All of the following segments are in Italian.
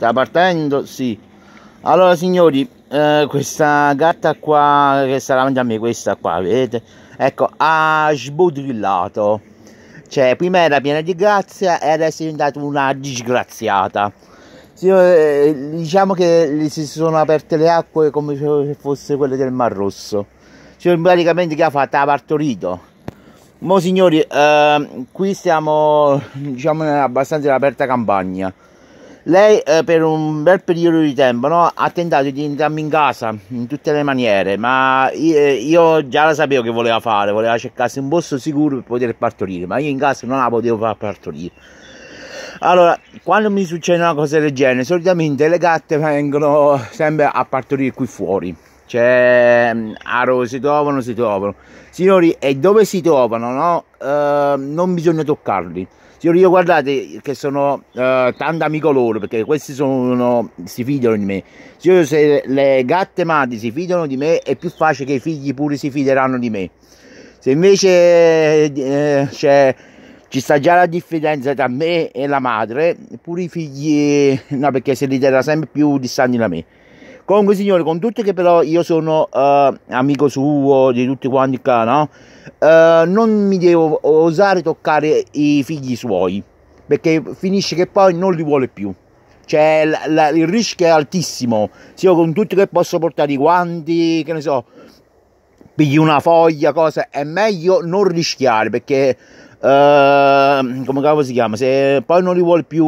Sta partendo? Sì. Allora signori, eh, questa gatta qua che sta davanti a me, questa qua, vedete? Ecco, ha sbudrillato Cioè, prima era piena di grazia e adesso è diventata una disgraziata. Sì, eh, diciamo che si sono aperte le acque come se fosse quelle del Mar Rosso. Cioè, praticamente che ha fatto? Ha partorito. Mo signori, eh, qui siamo diciamo abbastanza in aperta campagna lei eh, per un bel periodo di tempo no, ha tentato di entrarmi in casa in tutte le maniere, ma io, eh, io, già la sapevo che voleva fare, voleva cercarsi un posto sicuro per poter partorire, ma io in casa non la potevo far partorire. Allora, quando mi succede una cosa del genere, solitamente le gatte vengono sempre a partorire qui fuori. Cioè, mm, aro, si trovano, si trovano. Signori, e dove si trovano, no? Eh, non bisogna toccarli Signori, io guardate che sono eh, tanto amico loro perché questi sono, si fidano di me. Signori, se le gatte madri si fidano di me è più facile che i figli pure si fideranno di me. Se invece eh, cioè, ci sta già la diffidenza tra me e la madre, pure i figli, no perché si riterrà sempre più distanti da me. Comunque signore, con tutti che però io sono uh, amico suo, di tutti quanti qua, no? Uh, non mi devo osare toccare i figli suoi, perché finisce che poi non li vuole più. Cioè la, la, il rischio è altissimo, Se io con tutti che posso portare i guanti, che ne so, pigli una foglia, cosa, è meglio non rischiare perché... Uh, come cavolo si chiama? Se poi non li vuole più,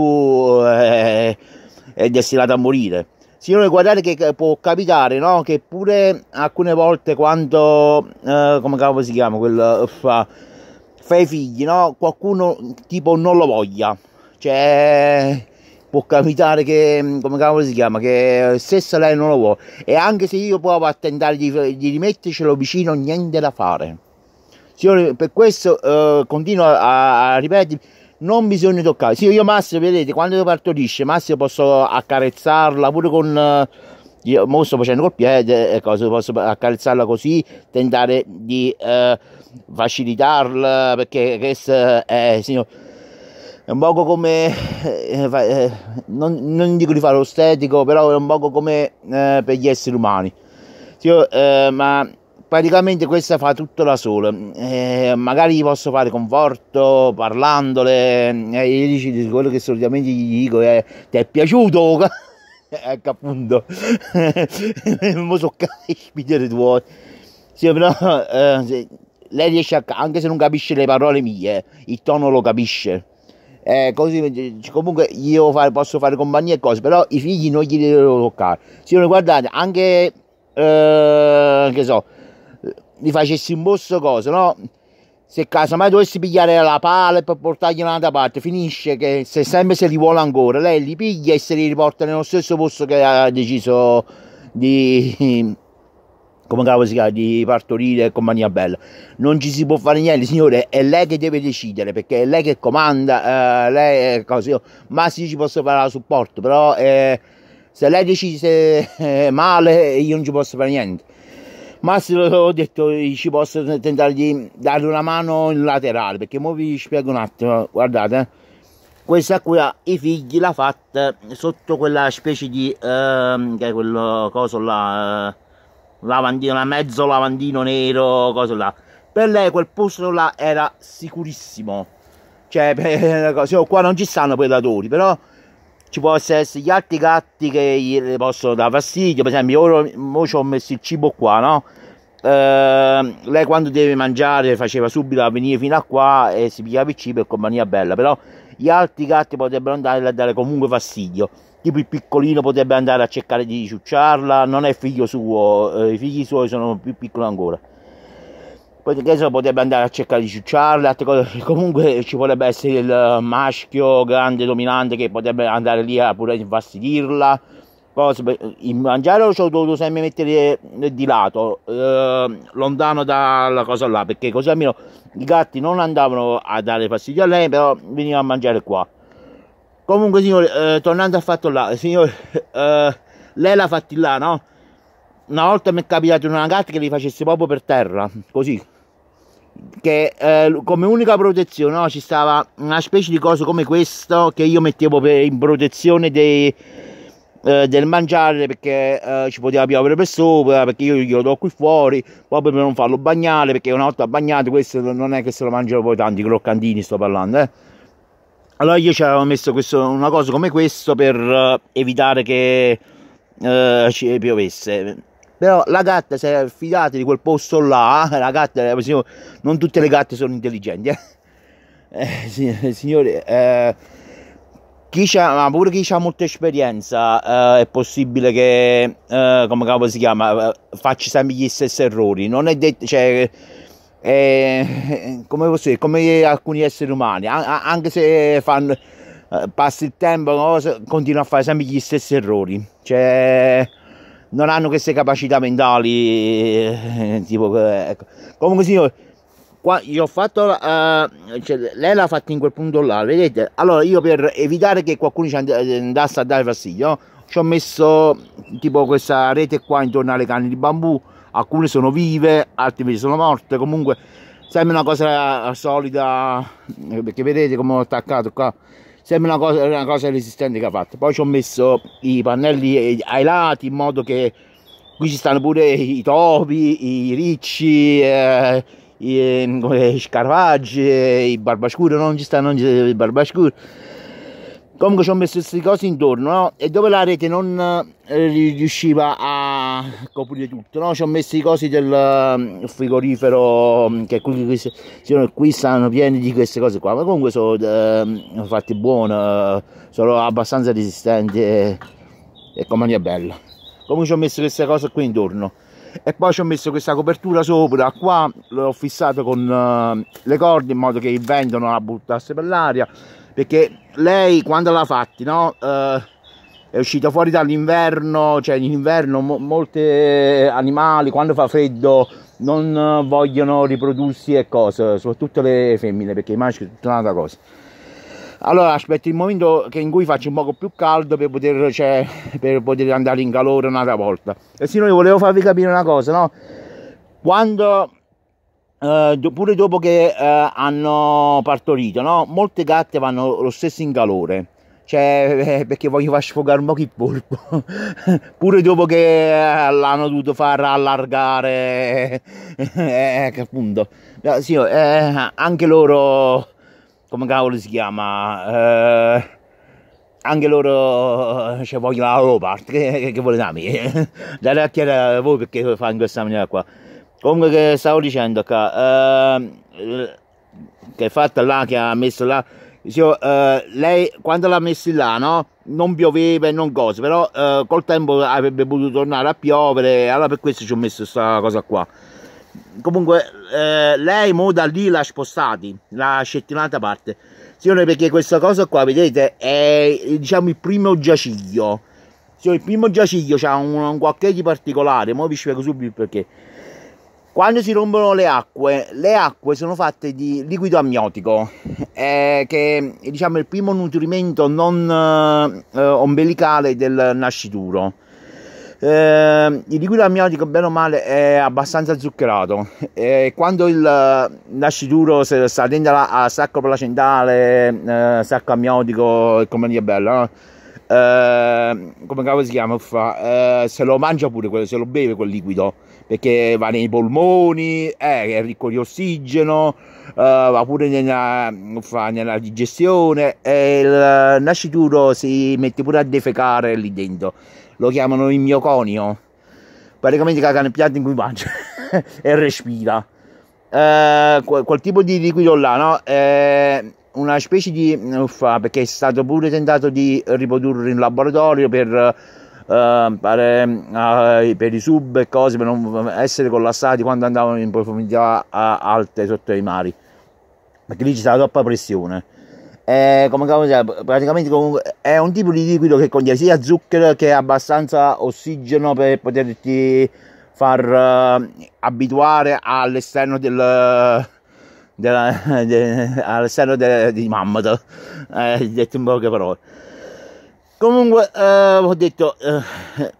eh, è destinato a morire. Signore, guardate che può capitare, no? Che pure alcune volte quando, eh, come cavolo si chiama, quel, ah, fa, fai figli, no? Qualcuno tipo non lo voglia. Cioè, può capitare che, come cavolo si chiama, che stessa lei non lo vuole. E anche se io provo a tentare di, di rimettercelo vicino, niente da fare. Signore, per questo eh, continuo a, a ripetere non bisogna toccare. Sì, io Massimo, vedete, quando partorisce, Massimo posso accarezzarla pure con... Eh, io mo sto facendo col piede, ecco, posso accarezzarla così, tentare di eh, facilitarla, perché questo è, signor, è un poco come... Eh, eh non, non, dico di fare lo stetico, però è un poco come eh, per gli esseri umani. Signor, eh, ma praticamente questa fa tutto da sola. Eh, magari gli posso fare conforto parlandole, eh, e gli dici quello che solitamente gli dico è eh, ti è piaciuto? ecco appunto, mo so caspitare tuoi. Sì, però eh, lei riesce a, anche se non capisce le parole mie, il tono lo capisce. Eh, così, eh, comunque io fare, posso fare compagnia e cose, però i figli non gli devo toccare. Se non guardate, anche eh, che so, gli facessi un bosso cosa, no? Se caso mai dovessi pigliare la pala e portargli portargli un'altra parte, finisce che se sempre se li vuole ancora, lei li piglia e se li riporta nello stesso posto che ha deciso di come cavolo si chiama, di partorire e compagnia bella. Non ci si può fare niente, signore, è lei che deve decidere, perché è lei che comanda, eh, lei è così, ma sì ci posso fare la supporto, però eh, se lei decide eh, male io non ci posso fare niente ma se l'ho detto ci posso tentare di dare una mano in laterale perché ora vi spiego un attimo guardate eh. questa qui ha i figli l'ha fatta sotto quella specie di ehm, che è quello coso là eh, lavandino mezzo lavandino nero coso là per lei quel posto là era sicurissimo cioè per, qua non ci stanno predatori però ci possono essere gli altri gatti che gli possono dare fastidio, per esempio ora ci ho messo il cibo qua, no? Eh, lei quando deve mangiare faceva subito a venire fino a qua e si pigliava il cibo e compagnia bella, però gli altri gatti potrebbero andare a dare comunque fastidio, tipo il piccolino potrebbe andare a cercare di ciucciarla, non è figlio suo, eh, i figli suoi sono più piccoli ancora poi che so potrebbe andare a cercare di ciucciarle altre cose comunque ci potrebbe essere il eh, maschio grande dominante che potrebbe andare lì a pure infastidirla cose eh, il mangiare ci ho dovuto sempre mettere eh, di lato eh, lontano dalla cosa là perché così almeno i gatti non andavano a dare fastidio a lei però veniva a mangiare qua comunque signore eh, tornando al fatto là signore eh, lei l'ha fatti là no? una volta mi è capitato una gatta che li facesse proprio per terra così che eh, come unica protezione no, ci stava una specie di cosa come questo che io mettevo per, in protezione dei, eh, del mangiare perché eh, ci poteva piovere per sopra perché io glielo do qui fuori proprio per non farlo bagnare perché una volta bagnato questo non è che se lo mangiano poi tanti croccantini sto parlando eh. allora io ci avevo messo questo, una cosa come questo per eh, evitare che eh, ci piovesse però la gatta se è fidata di quel posto là, eh, la gatta, eh, non tutte le gatte sono intelligenti, eh. Eh, signori, eh, chi c'ha, pure chi ha molta esperienza eh, è possibile che, eh, come si chiama, faccia sempre gli stessi errori. Non è detto, cioè, come posso dire, come alcuni esseri umani, anche se fanno, passi il tempo, no, continuano a fare sempre gli stessi errori. Cioè, non hanno queste capacità mentali, eh, tipo, ecco. Comunque signore qua io ho fatto, uh, cioè, lei l'ha fatta in quel punto là, vedete? Allora io per evitare che qualcuno ci eh, andasse a dare fastidio, ci ho messo tipo questa rete qua intorno alle canne di bambù, alcune sono vive, altre invece sono morte, comunque sembra una cosa solida, perché vedete come ho attaccato qua sembra una cosa, una cosa resistente che ha fatto poi ci ho messo i pannelli eh, ai lati in modo che qui ci stanno pure i topi i ricci eh, i, eh, eh, i scarpaggi i barbascuri non ci stanno i barbascuri comunque ci ho messo queste cose intorno no? e dove la rete non eh, riusciva a coprire tutto no? ci ho messo i cosi del mm, frigorifero mm, che qui, qui, qui stanno pieni di queste cose qua ma comunque sono eh, fatte buone sono abbastanza resistenti e, e mania bella comunque ci ho messo queste cose qui intorno e poi ci ho messo questa copertura sopra qua l'ho fissato con uh, le corde in modo che il vento non la buttasse per l'aria perché lei quando l'ha fatti, no? Eh, è uscita fuori dall'inverno, cioè in inverno mo molti animali quando fa freddo non vogliono riprodursi e cose, soprattutto le femmine, perché i maschi sono un'altra cosa. Allora aspetto il momento in cui faccio un poco più caldo per poter, cioè, per poter andare in calore un'altra volta. E se no io volevo farvi capire una cosa, no? Quando eh, pure dopo che eh, hanno partorito, no? Molte gatte vanno lo stesso in calore. Cioè, eh, perché voglio far sfogare un po' il polpo. pure dopo che eh, l'hanno dovuto far allargare. eh, eh appunto. Sì, anche loro. Come cavolo si chiama? Eh, anche loro cioè, vogliono la loro parte, che, che volete a me? Date a chiedere a voi perché fanno in questa maniera qua comunque che stavo dicendo qua ehm, che è fatta là che ha messo là dicevo, eh, lei quando l'ha messo là no non pioveva e non cose però eh, col tempo avrebbe potuto tornare a piovere allora per questo ci ho messo questa cosa qua comunque eh, lei mo da lì l'ha spostati l'ha scettinata a parte signore perché questa cosa qua vedete è diciamo il primo giaciglio il primo giaciglio ha un, un qualche di particolare, ma vi spiego subito perché. Quando si rompono le acque, le acque sono fatte di liquido amniotico, eh, che è diciamo, il primo nutrimento non eh, ombelicale del nascituro. Eh, il liquido amniotico, bene o male, è abbastanza zuccherato. E quando il nascituro sta dentro al sacco placentale, eh, sacco amniotico e compagnia bella, no? Ehm, come cavolo si chiama fa, eh, se lo mangia pure se lo beve quel liquido perché va nei polmoni eh, è ricco di ossigeno eh, va pure nella, fa, nella digestione e il nascituro si mette pure a defecare lì dentro lo chiamano il mioconio praticamente caga nel piatto in cui mangia e respira eh, quel, quel tipo di liquido là no? Eh, una specie di uffa, eh, perché è stato pure tentato di riprodurre in laboratorio per, uh, per, uh, per i sub e cose, per non essere collassati quando andavano in profondità alte sotto i mari, perché lì c'è stata troppa pressione. È, come, praticamente è un tipo di liquido che contiene sia zucchero che abbastanza ossigeno per poterti far uh, abituare all'esterno del della, de, all'esterno de, di Mammoth eh, detto in poche parole comunque eh, ho detto eh,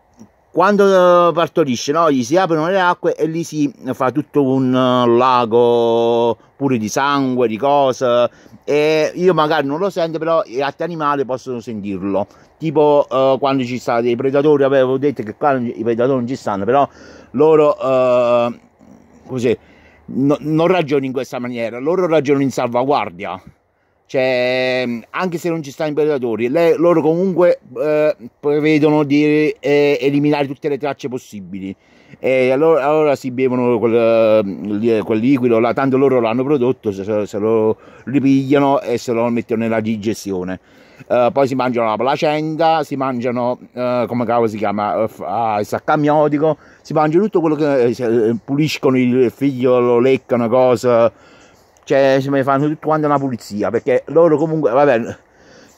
quando eh, partorisce no? gli si aprono le acque e lì si fa tutto un eh, lago pure di sangue di cose e io magari non lo sento però gli altri animali possono sentirlo tipo eh, quando ci stanno dei predatori avevo detto che qua i predatori non ci stanno però loro eh, così no, non ragiono in questa maniera, loro ragionano in salvaguardia. Cioè, anche se non ci stanno i predatori, le, loro comunque eh, prevedono di eh, eliminare tutte le tracce possibili. E allora, allora si bevono quel, quel liquido, là, tanto loro l'hanno prodotto, se, se lo ripigliano e se lo mettono nella digestione. Eh, poi si mangiano la placenta, si mangiano, eh, come cavolo si chiama, eh, ah, il saccamiotico, si mangiano tutto quello che eh, eh, puliscono il figlio, lo leccano, cose, cioè si fanno tutto quanto una pulizia, perché loro comunque, vabbè,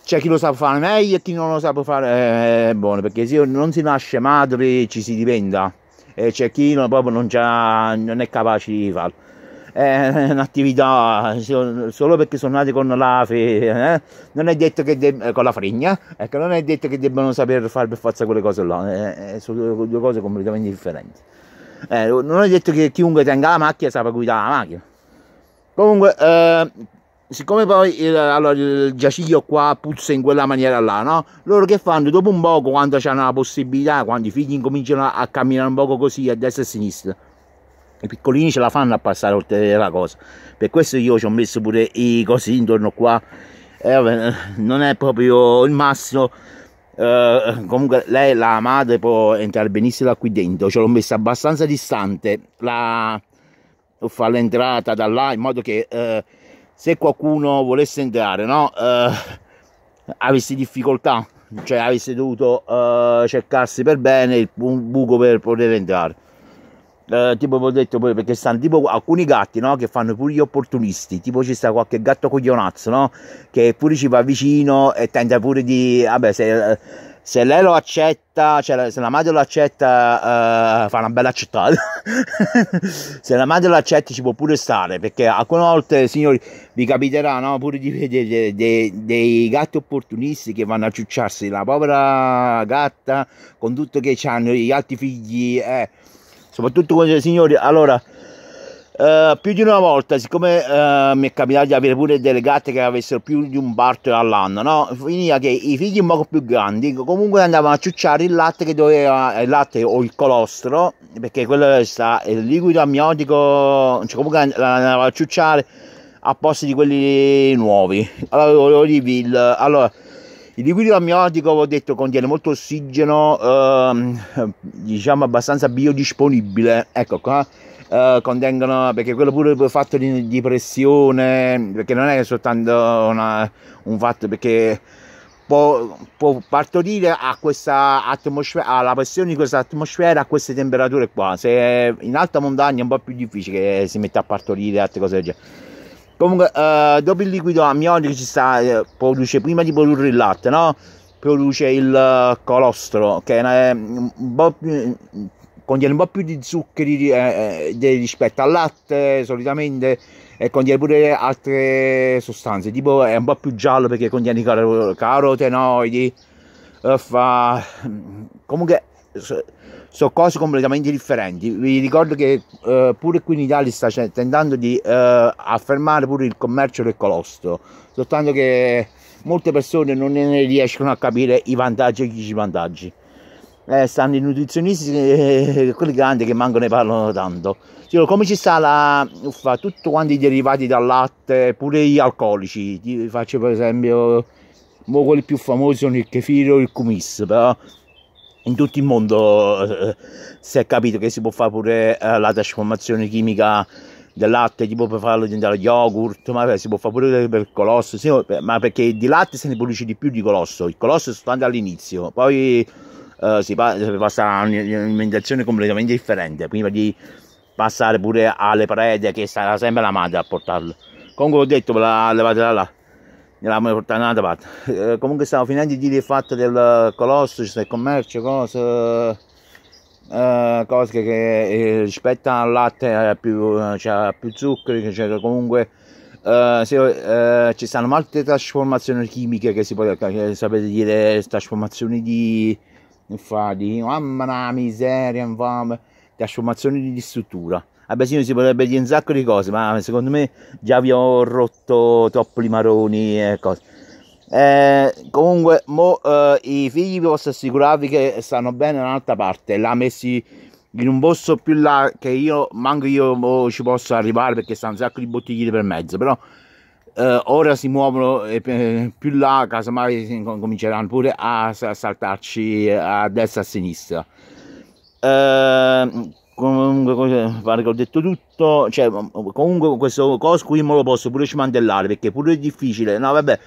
c'è chi lo sa fare meglio e chi non lo sa fare eh, buono, perché se non si nasce madre ci si diventa, e c'è chi non, proprio non, non è capace di farlo è eh, un'attività solo perché sono nati con l'afe, eh? non è detto che deb- con la fregna, ecco, non è detto che debbano saper fare per forza quelle cose là, eh, eh sono due cose completamente differenti. Eh, non è detto che chiunque tenga la macchina sappia guidare la macchina. Comunque, eh, siccome poi il, allora, il giaciglio qua puzza in quella maniera là, no? Loro che fanno? Dopo un poco, quando c'è la possibilità, quando i figli incominciano a camminare un poco così a destra e a sinistra, i piccolini ce la fanno a passare oltre la cosa per questo io ci ho messo pure i cosi intorno qua eh, vabbè, non è proprio il massimo eh, comunque lei la madre può entrare benissimo da qui dentro ce l'ho messa abbastanza distante la o fa l'entrata da là in modo che eh, se qualcuno volesse entrare no eh, avesse difficoltà cioè avesse dovuto eh, cercarsi per bene il buco per poter entrare eh, tipo ho detto poi perché stanno tipo alcuni gatti no? che fanno pure gli opportunisti tipo ci sta qualche gatto coglionazzo no? che pure ci va vicino e tenta pure di vabbè se, se lei lo accetta cioè se la madre lo accetta eh, fa una bella accettata se la madre lo accetta ci può pure stare perché alcune volte signori vi capiterà no? pure di vedere dei, dei, dei gatti opportunisti che vanno a ciucciarsi la povera gatta con tutto che hanno gli altri figli eh soprattutto con i signori allora eh, più di una volta, siccome eh, mi è capitato di avere pure delle gatte che avessero più di un parto all'anno, no? finiva che i figli un po' più grandi comunque andavano a ciucciare il latte, che doveva, il latte o il colostro, perché quello sta, il liquido amniotico, cioè comunque andavano a ciucciare a posto di quelli nuovi. Allora volevo dirvi, il, allora, il liquido amniotico, ho detto, contiene molto ossigeno, ehm, diciamo abbastanza biodisponibile. Ecco qua. Eh, contengono perché quello pure fatto di, di, pressione perché non è soltanto una, un fatto perché Può, può, partorire a questa atmosfera, alla pressione di questa atmosfera, a queste temperature qua. Se in alta montagna è un po' più difficile che si metta a partorire altre cose del genere comunque eh, dopo il liquido amnionico ci sta eh, produce prima di produrre il latte no produce il eh, colostro che è un po' più contiene un po' più di zuccheri eh, eh rispetto al latte solitamente e contiene pure altre sostanze tipo è un po' più giallo perché contiene car carotenoidi eh, fa mm, comunque sono cose completamente differenti. Vi ricordo che eh, pure qui in Italia sta tentando di eh, affermare pure il commercio del colosso, soltanto che molte persone non ne riescono a capire i vantaggi e gli svantaggi. Eh, stanno i nutrizionisti, eh, eh, quelli grandi che mancano ne parlano tanto. Cioè, come ci sta la, uffa, tutto quanto i derivati dal latte, pure gli alcolici, Ti faccio per esempio, mo quelli più famosi sono il kefiro e il kumis, però in tutto il mondo eh, si è capito che si può fare pure eh, la trasformazione chimica del latte, tipo per farlo diventare yogurt, ma beh, si può fare pure per colosso, sì, ma perché di latte se ne produce di più di colosso, il colosso è soltanto all'inizio, poi eh, si passa a un'alimentazione completamente differente, prima di passare pure alle prede che sarà sempre la madre a portarlo. Comunque ho detto, ve la levate da là gliel'hanno portata da un'altra parte. Eh, comunque stavo finendo di dire il fatto del colosso, c'è il commercio, cose, eh, cose che, che, eh, rispetto al latte eh, più, cioè, più zuccheri, cioè, comunque eh, se, ci stanno molte trasformazioni chimiche che si può che, sapete dire, trasformazioni di, infatti, mamma mia miseria, infame, trasformazioni di struttura a Basino si potrebbe dire un sacco di cose, ma secondo me già vi ho rotto troppi maroni e cose. Eh, comunque, mo, eh, i figli vi posso assicurarvi che stanno bene da un'altra parte. L'ha messi in un posto più là che io, manco io ci posso arrivare perché stanno un sacco di bottiglie per mezzo. Però eh, ora si muovono eh, più là, casomai cominceranno pure a saltarci a destra e a sinistra. Eh, comunque pare che ho detto tutto cioè comunque questo coso qui me lo posso pure smantellare perché pure è difficile no vabbè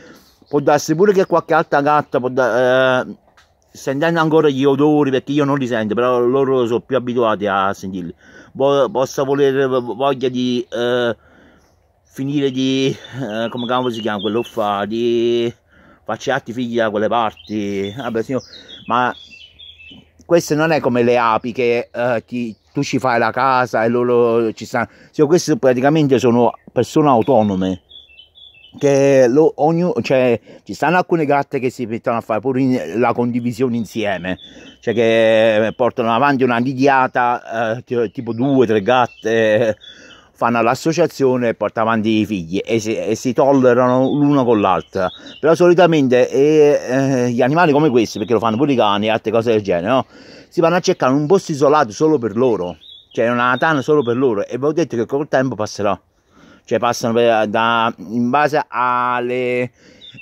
può darsi pure che qualche altra gatta può da, eh, sentendo ancora gli odori perché io non li sento però loro sono più abituati a sentirli possa volere voglia di eh, finire di eh, come cavolo si chiama quello fa di farci altri figli da quelle parti vabbè signor ma questo non è come le api che eh, ti tu ci fai la casa e loro ci stanno. queste praticamente sono persone autonome. Che lo, ogni, cioè, ci stanno alcune gatte che si mettono a fare pure in, la condivisione insieme, cioè che portano avanti una nidiata, eh, tipo due, o tre gatte. fanno l'associazione e portano avanti i figli e si, e si tollerano l'uno con l'altra. Però solitamente eh, eh, gli animali come questi, perché lo fanno pure i cani e altre cose del genere, no? si vanno a cercare un posto isolato solo per loro, cioè una tana solo per loro e vi ho detto che col tempo passerà, cioè passano per, da, in base alle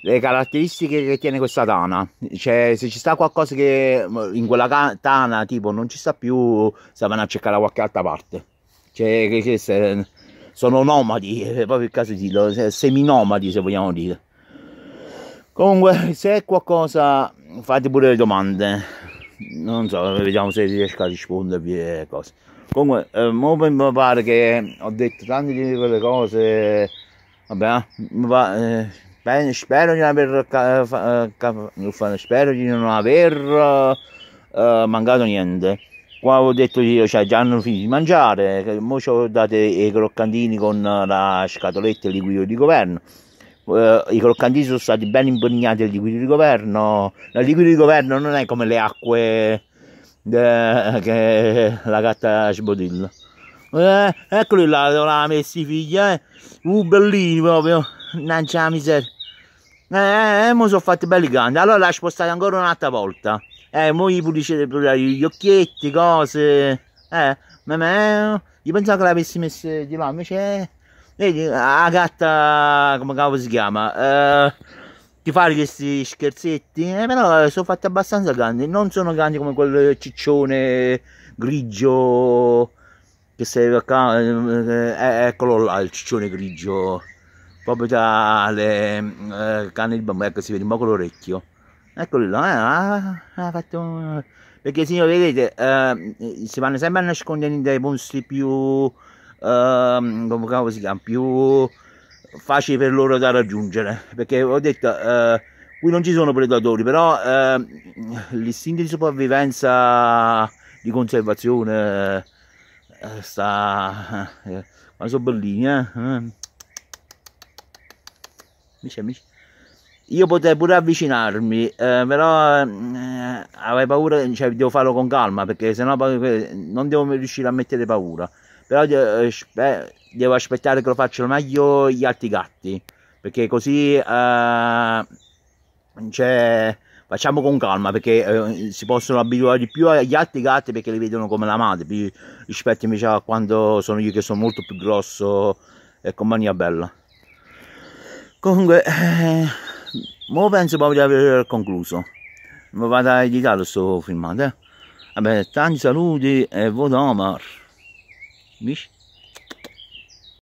le caratteristiche che tiene questa tana cioè se ci sta qualcosa che in quella tana tipo non ci sta più si vanno a cercare da qualche altra parte cioè che, che se, sono nomadi è proprio il caso di dirlo seminomadi se vogliamo dire comunque se è qualcosa fate pure le domande non so, vediamo se riesco a rispondervi e cose. Comunque, eh, mi pare che ho detto tante di quelle cose, vabbè, pare, ah, eh, eh, eh spero di non aver, eh, spero di non aver mancato niente. Qua ho detto io, cioè già hanno finito di mangiare, ora ci ho dato i croccantini con la scatoletta e liquido di governo eh, i croccantini sono stati ben impregnati al liquidi di governo. I liquidi di governo non è come le acque de, eh, che la gatta ci botilla. Eh, eccoli là, dove l'ha messo i figli, eh. Uh, bellini proprio, Non c'è la miseria. Eh, eh, mo sono fatti belli grandi, allora l'ha spostati ancora un'altra volta. Eh, mo gli pulisce pure gli occhietti, cose. Eh, ma me, io pensavo che l'avessi messo di là, invece... Eh. Vedi, la gatta, come cavolo si chiama, eh, ti fa questi scherzetti, eh, però eh, sono fatti abbastanza grandi, non sono grandi come quel ciccione grigio che sei qua. Eh, eh, eccolo là, il ciccione grigio, proprio tra le eh, canne di bambù, ecco si vede un po' con l'orecchio, eccolo là, Eh, ah, ha, fatto, perché signori vedete, eh, si vanno sempre a nascondere in posti più ehm, come si chiama, più facili per loro da raggiungere, perché ho detto, eh, qui non ci sono predatori, però eh, l'istinto di sopravvivenza, di conservazione, eh, sta... ma eh, sono bellini, eh? Amici, eh. amici io potrei pure avvicinarmi, eh, però eh, avrei paura, cioè devo farlo con calma perché sennò eh, non devo riuscire a mettere paura però eh, beh, devo aspettare che lo facciano meglio gli altri gatti perché così eh, cioè, facciamo con calma perché eh, si possono abituare di più agli altri gatti perché li vedono come la madre più, rispetto invece a quando sono io che sono molto più grosso e compagnia bella comunque eh, mo penso proprio di aver concluso mi vado a editare questo filmato eh. vabbè tanti saluti e voto Omar Miş